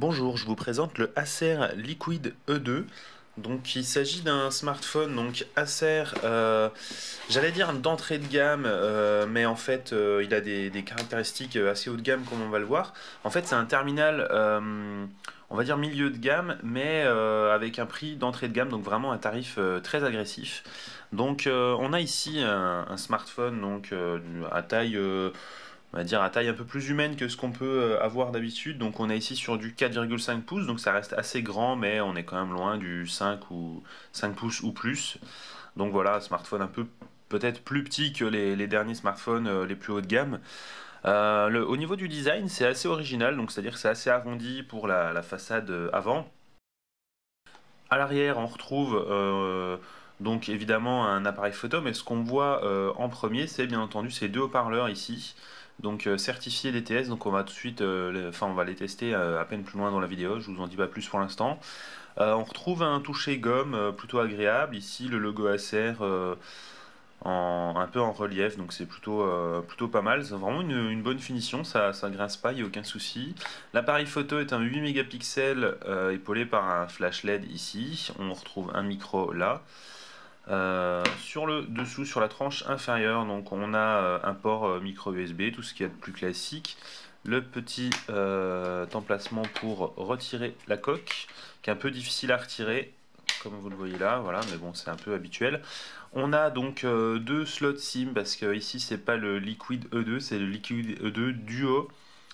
Bonjour, je vous présente le Acer Liquid E2. Donc il s'agit d'un smartphone donc Acer, euh, j'allais dire d'entrée de gamme, euh, mais en fait euh, il a des, caractéristiques assez haut de gamme comme on va le voir. En fait c'est un terminal, on va dire milieu de gamme, mais avec un prix d'entrée de gamme, donc vraiment un tarif très agressif. Donc on a ici un, smartphone donc à taille on va dire à taille un peu plus humaine que ce qu'on peut euh, avoir d'habitude. Donc on est ici sur du 4,5 pouces, donc ça reste assez grand, mais on est quand même loin du 5 ou 5 pouces ou plus. Donc voilà, smartphone un peu peut-être plus petit que les, derniers smartphones euh, les plus haut de gamme. Euh, au niveau du design, c'est assez original, donc c'est-à-dire que c'est assez arrondi pour la, façade avant. À l'arrière, on retrouve donc évidemment un appareil photo, mais ce qu'on voit en premier, c'est bien entendu ces deux haut-parleurs ici donc euh, certifié DTS, donc on va tout de suite, euh, les, on va les tester euh, à peine plus loin dans la vidéo, je vous en dis pas plus pour l'instant. on retrouve un toucher gomme plutôt agréable, ici le logo Acer un peu en relief, donc c'est plutôt, plutôt pas mal. C'est vraiment une, bonne finition, ça, ça grince pas, il n'y a aucun souci. L'appareil photo est un 8 mégapixels épaulé par un flash LED ici. On retrouve un micro là. Euh, sur le dessous, sur la tranche inférieure, donc on a euh, un port euh, micro USB, tout ce qui est de plus classique. Le petit emplacement pour retirer la coque, qui est un peu difficile à retirer, comme vous le voyez là, voilà, mais bon, c'est un peu habituel. On a donc deux slots SIM, parce que ici, c'est pas le Liquid E2, c'est le Liquid E2 Duo.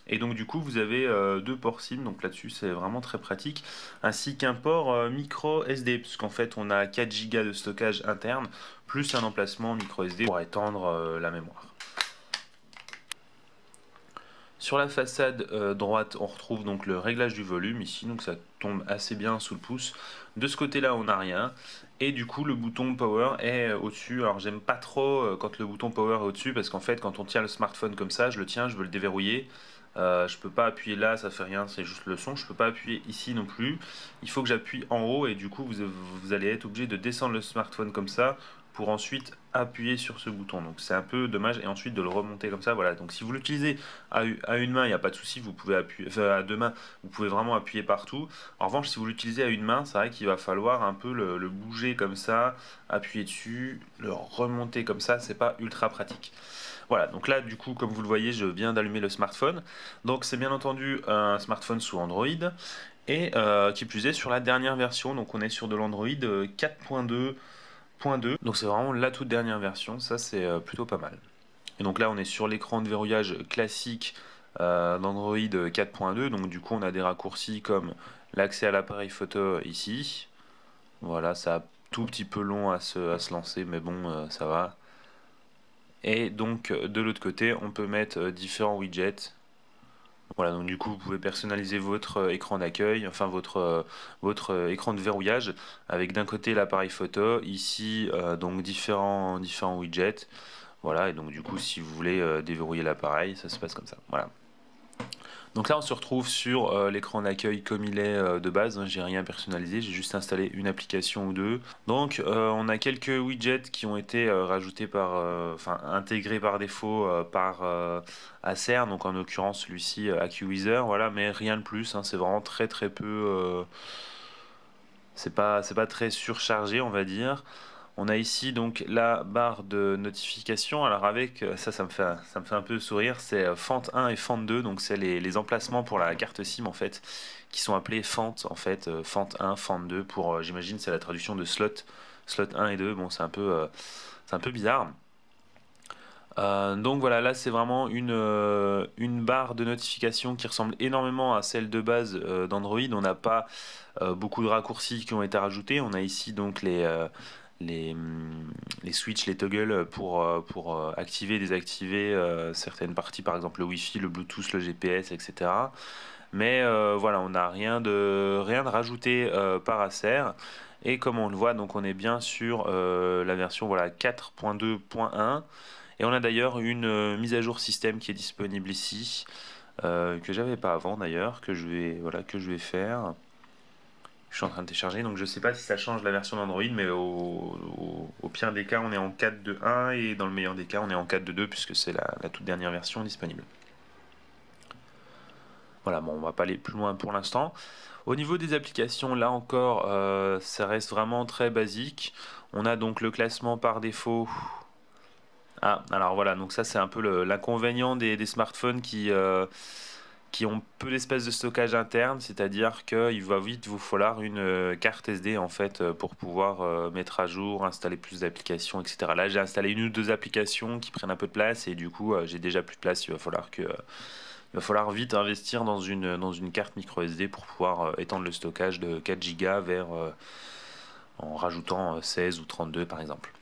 Et donc du coup, vous avez euh, deux ports SIM, donc là-dessus c'est vraiment très pratique, ainsi qu'un port euh, micro SD, puisqu'en fait on a 4 Go de stockage interne, plus un emplacement micro SD pour étendre euh, la mémoire. Sur la façade droite, on retrouve donc le réglage du volume ici, donc ça tombe assez bien sous le pouce. De ce côté-là, on n'a rien. Et du coup, le bouton Power est au-dessus. Alors, j'aime pas trop quand le bouton Power est au-dessus, parce qu'en fait, quand on tient le smartphone comme ça, je le tiens, je veux le déverrouiller. Euh, je ne peux pas appuyer là, ça fait rien, c'est juste le son. Je peux pas appuyer ici non plus. Il faut que j'appuie en haut et du coup vous, allez être obligé de descendre le smartphone comme ça pour ensuite appuyer sur ce bouton. Donc c'est un peu dommage et ensuite de le remonter comme ça. Voilà. Donc si vous l'utilisez à, une main, il n'y a pas de souci, vous pouvez appuyer enfin, à deux mains, vous pouvez vraiment appuyer partout. En revanche, si vous l'utilisez à une main, c'est vrai qu'il va falloir un peu le, le, bouger comme ça, appuyer dessus, le remonter comme ça, c'est pas ultra pratique. Voilà, donc là, du coup, comme vous le voyez, je viens d'allumer le smartphone. Donc c'est bien entendu un smartphone sous Android et euh, qui plus est sur la dernière version. Donc on est sur de l'Android 4.2.2. Euh, donc c'est vraiment la toute dernière version, ça c'est euh, plutôt pas mal. Et donc là on est sur l'écran de verrouillage classique d'Android 4.2. Donc du coup on a des raccourcis comme l'accès à l'appareil photo ici. Voilà, ça a tout petit peu long à se, lancer, mais bon, ça va. Et donc euh, de l'autre côté, on peut mettre euh, différents widgets. Voilà, donc du coup, vous pouvez personnaliser votre euh, écran d'accueil, enfin votre, votre écran de verrouillage, avec d'un côté l'appareil photo, ici donc différents, différents widgets. Voilà, et donc du coup, si vous voulez déverrouiller l'appareil, ça se passe comme ça. Voilà. Donc là, on se retrouve sur euh, l'écran d'accueil comme il est euh, de base. Hein, j'ai rien personnalisé, j'ai juste installé une application ou deux. Donc euh, on a quelques widgets qui ont été rajoutés par, enfin intégrés par défaut par Acer. Donc en l'occurrence celui-ci AccuWeather, voilà, mais rien de plus. Hein, c'est vraiment très très peu. c'est pas c'est pas très surchargé, on va dire. On a ici donc la barre de notification. Alors avec euh, ça, ça me fait, ça me fait un peu sourire. C'est euh, fente 1 et fente 2, donc c'est les, emplacements pour la carte SIM en fait, qui sont appelés fente en fait, euh, fente 1, fente 2. Pour j'imagine c'est la traduction de slot, slot 1 et 2. Bon, c'est un peu, c'est un peu bizarre. donc voilà, là c'est vraiment une, une, barre de notification qui ressemble énormément à celle de base d'Android. On n'a pas beaucoup de raccourcis qui ont été rajoutés. On a ici donc les, les, hum, les switches, les toggles pour, euh, pour euh, activer désactiver euh, certaines parties, par exemple le wifi, le Bluetooth, le GPS, etc. Mais voilà, on n'a rien de, rien de rajouté par Acer. Et comme on le voit, donc on est bien sur la version voilà, 4.2.1. Et on a d'ailleurs une mise à jour système qui est disponible ici, que j'avais pas avant d'ailleurs, que, voilà, que je vais faire. Je suis en train de télécharger, donc je ne sais pas si ça change la version d'Android, mais au, pire des cas, on est en 4.2.1 et dans le meilleur des cas, on est en 4.2.2 puisque c'est la, toute dernière version disponible. Voilà, bon, on va pas aller plus loin pour l'instant. Au niveau des applications, là encore, euh, ça reste vraiment très basique. On a donc le classement par défaut. Ah, alors voilà, donc ça c'est un peu l'inconvénient des, smartphones qui... Euh, ont peu d'espèces de stockage interne, c'est-à-dire qu'il va vite vous falloir une euh, carte SD en fait euh, pour pouvoir euh, mettre à jour, installer plus d'applications, etc. Là, j'ai installé une ou deux applications qui prennent un peu de place et du coup, j'ai déjà plus de place. Il va falloir que il va falloir vite investir dans une, dans une carte micro SD pour pouvoir étendre le stockage de 4 Go vers en rajoutant 16 ou 32 par exemple.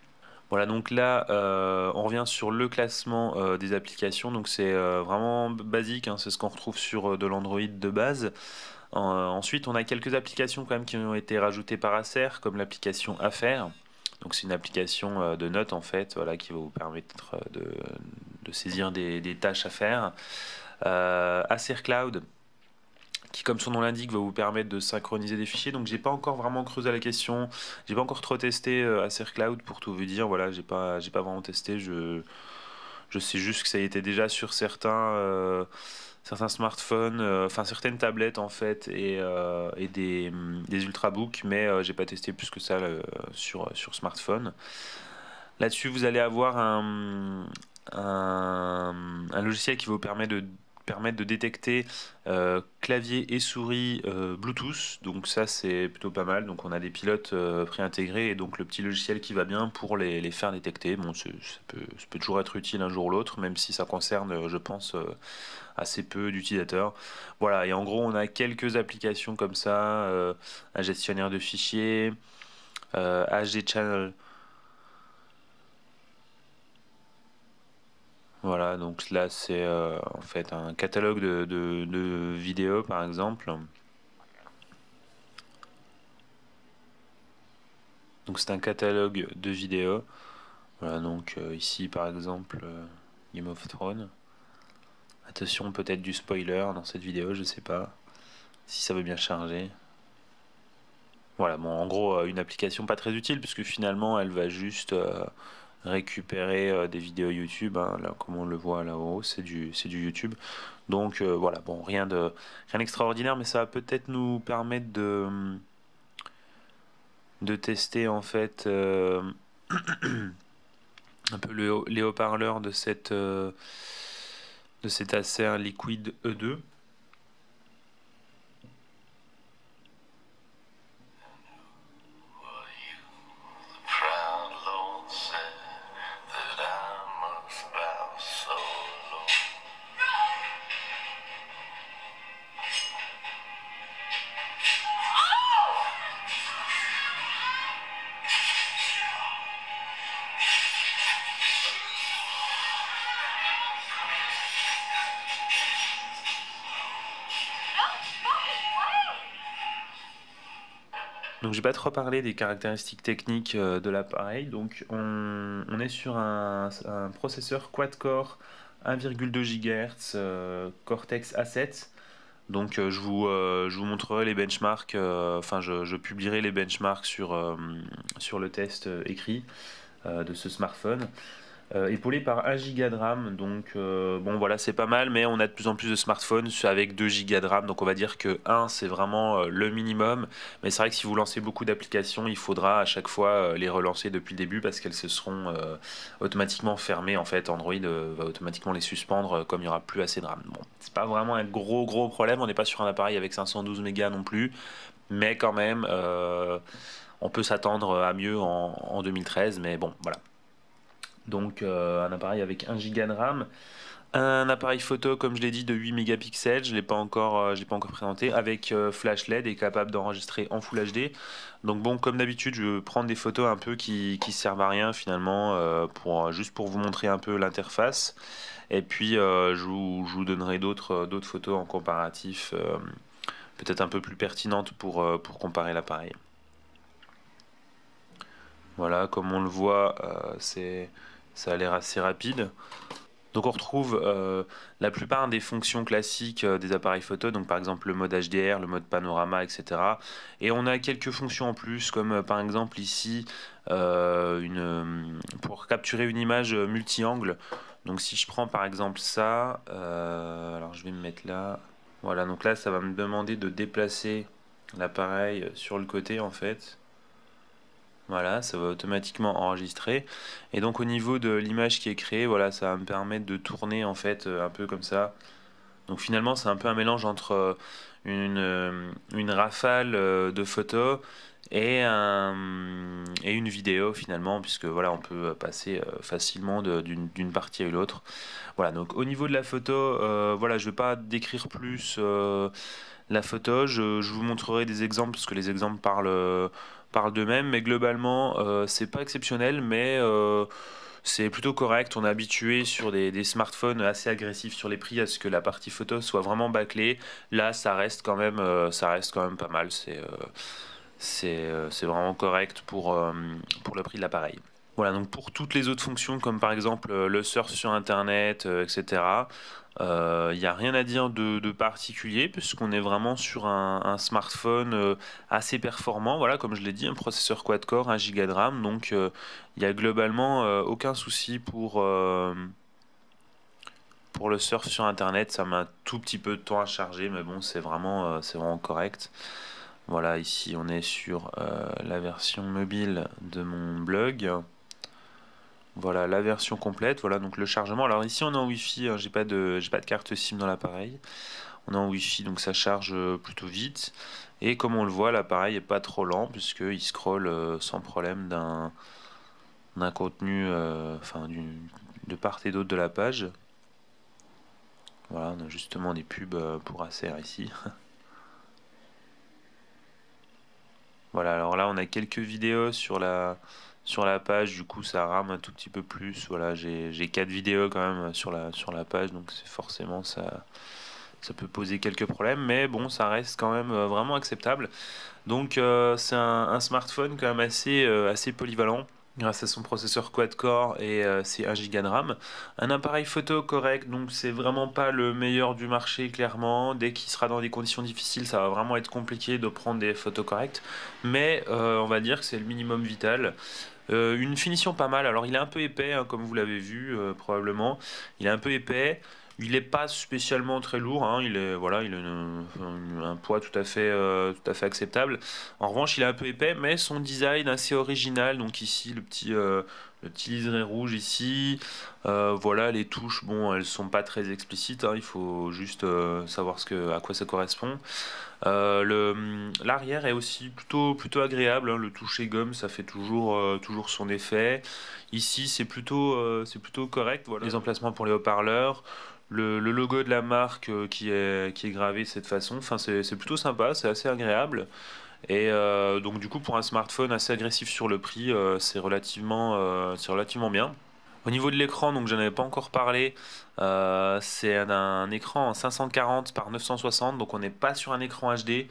Voilà, donc là, euh, on revient sur le classement euh, des applications. Donc c'est euh, vraiment basique, hein. c'est ce qu'on retrouve sur de l'Android de base. ensuite, on a quelques applications quand même qui ont été rajoutées par Acer, comme l'application Affaires. Donc c'est une application de notes en fait, qui va vous permettre de, saisir des, tâches à faire. Acer Cloud, qui, comme son nom l'indique, va vous permettre de synchroniser des fichiers. Donc, j'ai pas encore vraiment creusé la question. J'ai pas encore trop testé euh, Acer Cloud pour tout vous dire. Voilà, j'ai pas, j'ai pas vraiment testé. Je, je sais juste que ça y était déjà sur certains, euh, certains smartphones, euh, enfin certaines tablettes en fait, et, des, mm, des, ultrabooks, mais j'ai pas testé plus que ça sur, sur smartphone. Là-dessus, vous allez avoir un logiciel qui vous permet de permettre de détecter euh, clavier et souris euh, Bluetooth. Donc ça c'est plutôt pas mal. Donc on a des pilotes pré euh, préintégrés et donc le petit logiciel qui va bien pour les, faire détecter. Bon, ça peut, ça peut, toujours être utile un jour ou l'autre, même si ça concerne, je pense, assez peu d'utilisateurs. Voilà, et en gros on a quelques applications comme ça, un gestionnaire de fichiers, HD Channel. Voilà, donc là c'est euh, en fait un catalogue de, vidéos par exemple. Donc c'est un catalogue de vidéos. Voilà, donc euh, ici par exemple euh, Game of Thrones. Attention peut-être du spoiler dans cette vidéo, je sais pas si ça veut bien charger. Voilà, bon en gros une application pas très utile puisque finalement elle va juste récupérer euh, des vidéos YouTube. Hein, comme on le voit là-haut, c'est du, du YouTube. Donc euh, voilà, bon, rien de rien d'extraordinaire, mais ça va peut-être nous permettre de, de tester en fait euh, un peu le, les haut-parleurs de cette de cet Acer Liquid E2. Donc je vais pas trop parler des caractéristiques techniques euh, de l'appareil. Donc on, est sur un, processeur quad-core 1,2 GHz euh, Cortex A7. Donc euh, je, vous, montrerai les benchmarks, enfin je, je, publierai les benchmarks sur, sur le test écrit de ce smartphone. Euh, épaulé par 1 giga de RAM. Donc euh, bon voilà, c'est pas mal, mais on a de plus en plus de smartphones avec 2 giga de RAM. Donc on va dire que 1 c'est vraiment euh, le minimum. Mais c'est vrai que si vous lancez beaucoup d'applications, il faudra à chaque fois les relancer depuis le début parce qu'elles se seront automatiquement fermées. En fait, Android va automatiquement les suspendre comme il n'y aura plus assez de RAM. Bon, c'est pas vraiment un gros gros problème. On n'est pas sur un appareil avec 512 mégas non plus, mais quand même, on peut s'attendre à mieux en 2013. Mais bon, voilà. Donc euh, un appareil avec 1 giga de RAM, un appareil photo, comme je l'ai dit, de 8 mégapixels, je ne l'ai pas, encore, euh, pas encore présenté, avec euh, flash LED et capable d'enregistrer en Full HD. Donc bon, comme d'habitude, je vais prendre des photos un peu qui ne servent à rien finalement, pour, juste pour vous montrer un peu l'interface. Et puis, je vous, donnerai d'autres, photos en comparatif, peut-être un peu plus pertinentes pour, pour comparer l'appareil. Voilà, comme on le voit, c'est ça a l'air assez rapide. Donc on retrouve euh, la plupart des fonctions classiques euh, des appareils photo, donc par exemple le mode HDR, le mode panorama, etc. Et on a quelques fonctions en plus, comme euh, par exemple ici, pour capturer une image multi-angle. Donc si je prends par exemple ça, alors je vais me mettre là. Voilà, donc là ça va me demander de déplacer l'appareil sur le côté en fait. Voilà, ça va automatiquement enregistrer. Et donc au niveau de l'image qui est créée, voilà, ça va me permettre de tourner en fait euh, un peu comme ça. Donc finalement, c'est un peu un mélange entre euh, une, euh, une rafale de photos et, un, et, une vidéo finalement, puisque voilà, on peut passer facilement d'une partie à l'autre. Voilà, donc au niveau de la photo, voilà, je ne vais pas décrire plus la photo, euh, Je vous montrerai des exemples parce que les exemples parlent, euh, parlent d'eux-mêmes, mais globalement, euh, c'est pas exceptionnel, mais c'est plutôt correct. On est habitué sur des, smartphones assez agressifs sur les prix à ce que la partie photo soit vraiment bâclée. Là, ça reste quand même, ça reste quand même pas mal. C'est c'est vraiment correct pour, pour le prix de l'appareil. Voilà, donc pour toutes les autres fonctions, comme par exemple le surf sur Internet, etc., il euh, n'y a rien à dire de, particulier puisqu'on est vraiment sur un, smartphone euh, assez performant. Voilà, comme je l'ai dit, un processeur quad-core, 1 giga de RAM. Donc il euh, n'y a globalement aucun souci pour, pour le surf sur Internet. Ça met un tout petit peu de temps à charger, mais bon, c'est vraiment, c'est vraiment correct. Voilà, ici on est sur la version mobile de mon blog. Voilà la version complète. Voilà donc le chargement. Alors ici on est en Wi-Fi. Hein, j'ai pas de j'ai pas de carte SIM dans l'appareil. On est en Wi-Fi donc ça charge euh, plutôt vite. Et comme on le voit, l'appareil est pas trop lent puisque il scrolle euh, sans problème d'un contenu, euh, de part et d'autre de la page. Voilà, on a justement des pubs pour Acer ici. voilà, alors là on a quelques vidéos sur la sur la page, du coup ça rame un tout petit peu plus. Voilà, j'ai quatre vidéos quand même sur la, sur la page, donc forcément ça, ça peut poser quelques problèmes, mais bon, ça reste quand même euh, vraiment acceptable. Donc euh, c'est un, smartphone quand même assez, euh, assez polyvalent grâce à son processeur quad-core et c'est 1 Go de RAM. Un appareil photo correct, donc c'est vraiment pas le meilleur du marché clairement. Dès qu'il sera dans des conditions difficiles, ça va vraiment être compliqué de prendre des photos correctes. Mais on va dire que c'est le minimum vital. Euh, une finition pas mal. Alors il est un peu épais, hein, comme vous l'avez vu euh, probablement. Il est un peu épais. Il n'est pas spécialement très lourd. Hein. Il est voilà, il a un poids tout à fait euh, tout à fait acceptable. En revanche, il est un peu épais, mais son design assez original. Donc ici le petit le rouge ici. Euh, voilà, les touches, bon, elles sont pas très explicites. Hein. il faut juste euh, savoir ce que, à quoi ça correspond. Euh, l'arrière est aussi plutôt, plutôt agréable. Hein. le toucher gomme, ça fait toujours, toujours son effet. Ici, c'est plutôt, c'est plutôt correct. Les emplacements pour les haut-parleurs. Le, logo de la marque qui, est, qui est gravé de cette façon. Enfin, c'est plutôt sympa, c'est assez agréable. Et euh, donc du coup pour un smartphone assez agressif sur le prix, euh, c'est relativement, euh, relativement bien. Au niveau de l'écran, donc j'en avais pas encore parlé, c'est un, écran 540 par 960, donc on n'est pas sur un écran HD,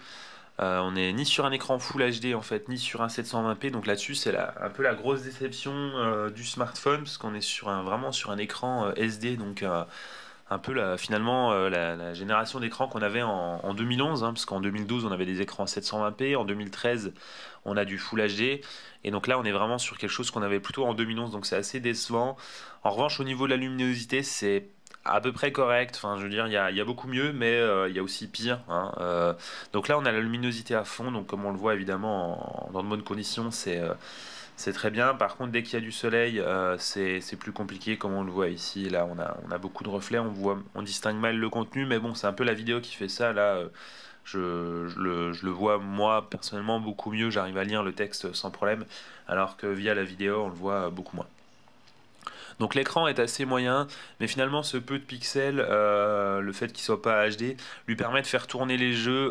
on n'est ni sur un écran Full HD en fait, ni sur un 720p, donc là-dessus c'est un peu la grosse déception du smartphone, parce qu'on est sur un, vraiment sur un écran SD, donc un peu la, finalement euh, la, génération d'écran qu'on avait en, 2011, hein, parce qu'en 2012 on avait des écrans 720p, en 2013 on a du Full HD, et donc là on est vraiment sur quelque chose qu'on avait plutôt en 2011, donc c'est assez décevant. En revanche au niveau de la luminosité c'est à peu près correct. Enfin, je veux dire, il y a, beaucoup mieux, mais euh, il y a aussi pire. Hein, euh. donc là, on a la luminosité à fond. Donc, comme on le voit évidemment dans de bonnes conditions, c'est c'est très bien. Par contre, dès qu'il y a du soleil, euh, c'est plus compliqué, comme on le voit ici. Là, on a, on a beaucoup de reflets, on, voit, on distingue mal le contenu, mais bon, c'est un peu la vidéo qui fait ça. Là, euh, je, le, vois, moi, personnellement, beaucoup mieux. J'arrive à lire le texte sans problème, alors que via la vidéo, on le voit euh, beaucoup moins. Donc l'écran est assez moyen, mais finalement ce peu de pixels, le fait qu'il soit pas HD, lui permet de faire tourner les jeux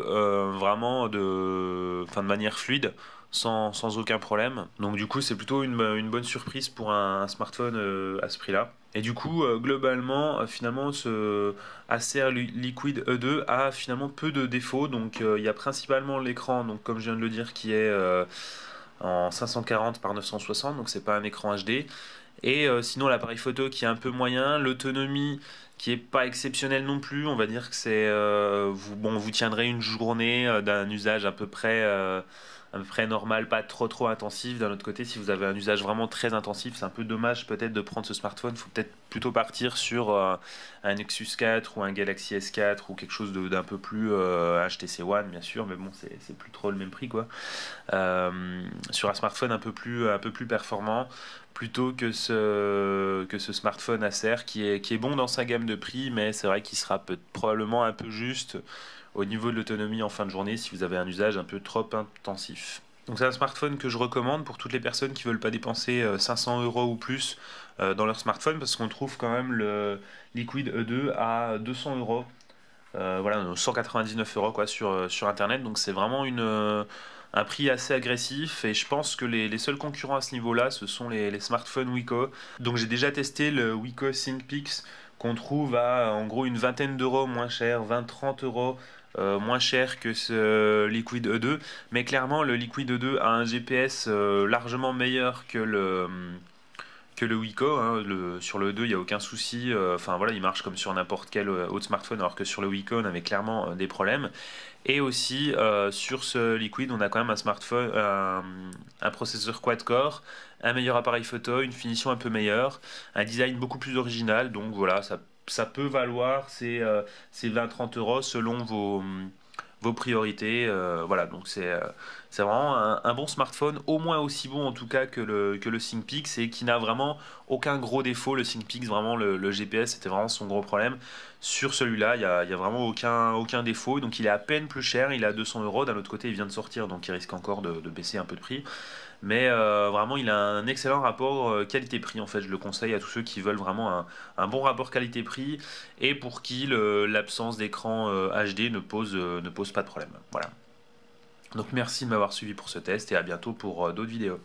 vraiment de, de manière fluide sans, aucun problème. Donc du coup, c'est plutôt une, bonne surprise pour un, smartphone euh, à ce prix-là. Et du coup, euh, globalement, euh, finalement, ce Acer Liquid E2 a finalement peu de défauts. Donc il y a principalement l'écran, donc comme je viens de le dire, qui est en 540 par 960, donc c'est pas un écran HD. Et sinon l'appareil photo qui est un peu moyen, l'autonomie qui est pas exceptionnel non plus. On va dire que c'est euh, vous, bon, vous tiendrez une journée euh, d'un usage à peu près euh, près normal, pas trop trop intensif. D'un autre côté, si vous avez un usage vraiment très intensif, c'est un peu dommage peut-être de prendre ce smartphone. Faut peut-être plutôt partir sur un Nexus 4 ou un Galaxy S4 ou quelque chose d'un peu plus HTC One bien sûr, mais bon c'est plus trop le même prix quoi. sur un smartphone un peu plus un peu plus performant plutôt que ce que ce smartphone Acer qui est qui est bon dans sa gamme de prix, mais c'est vrai qu'il sera peut probablement un peu juste au niveau de l'autonomie en fin de journée si vous avez un usage un peu trop intensif. Donc c'est un smartphone que je recommande pour toutes les personnes qui veulent pas dépenser 500 euh, euros ou plus euh, dans leur smartphone parce qu'on trouve quand même le Liquid E2 à 200 euros. Euh, voilà, 199 euros quoi sur, sur internet. Donc c'est vraiment une, un prix assez agressif et je pense que les, seuls concurrents à ce niveau-là, ce sont les, smartphones Wiko. Donc j'ai déjà testé le Wiko SyncPix qu'on trouve à en gros une vingtaine d'euros moins cher, 20-30 euros euh, moins cher que ce Liquid E2. Mais clairement, le Liquid E2 a un GPS euh, largement meilleur que le le Wiko. Hein, le, sur le 2, il n'y a aucun souci. Euh, enfin voilà, il marche comme sur n'importe quel euh, autre smartphone, alors que sur le Wiko, on avait clairement euh, des problèmes. Et aussi, sur ce Liquid, on a quand même un smartphone, un processeur quad-core, un meilleur appareil photo, une finition un peu meilleure, un design beaucoup plus original. Donc voilà, ça, ça peut valoir ces, ces 20-30 euros selon vos hum, vos priorités. Euh, voilà, donc c'est euh, vraiment un, bon smartphone, au moins aussi bon en tout cas que le, que et qui n'a vraiment aucun gros défaut. Le ThinkPix, vraiment le, GPS, c'était vraiment son gros problème. Sur celui-là, il n'y a, a, vraiment aucun, aucun défaut. Donc il est à peine plus cher, il a 200 euros. D'un autre côté, il vient de sortir, donc il risque encore de baisser un peu de prix. Mais euh, vraiment, il a un excellent rapport euh, qualité-prix. En fait, je le conseille à tous ceux qui veulent vraiment un, bon rapport qualité-prix et pour qui l'absence d'écran HD euh, ne pose, ne pose pas de problème. Voilà. Donc merci de m'avoir suivi pour ce test et à bientôt pour d'autres vidéos.